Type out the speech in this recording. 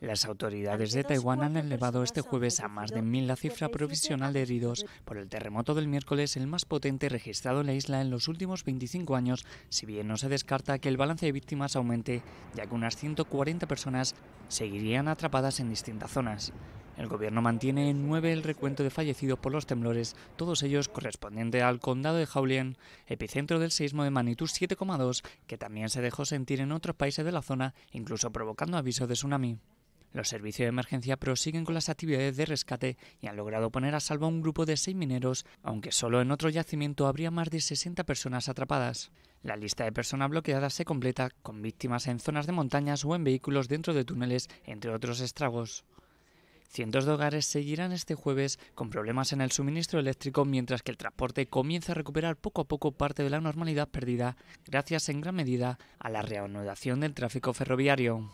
Las autoridades de Taiwán han elevado este jueves a más de mil la cifra provisional de heridos por el terremoto del miércoles, el más potente registrado en la isla en los últimos 25 años, si bien no se descarta que el balance de víctimas aumente, ya que unas 140 personas seguirían atrapadas en distintas zonas. El gobierno mantiene en nueve el recuento de fallecidos por los temblores, todos ellos correspondientes al condado de Jaulien, epicentro del sismo de magnitud 7,2, que también se dejó sentir en otros países de la zona, incluso provocando aviso de tsunami. Los servicios de emergencia prosiguen con las actividades de rescate y han logrado poner a salvo a un grupo de seis mineros, aunque solo en otro yacimiento habría más de 60 personas atrapadas. La lista de personas bloqueadas se completa con víctimas en zonas de montañas o en vehículos dentro de túneles, entre otros estragos. Cientos de hogares seguirán este jueves con problemas en el suministro eléctrico mientras que el transporte comienza a recuperar poco a poco parte de la normalidad perdida gracias en gran medida a la reanudación del tráfico ferroviario.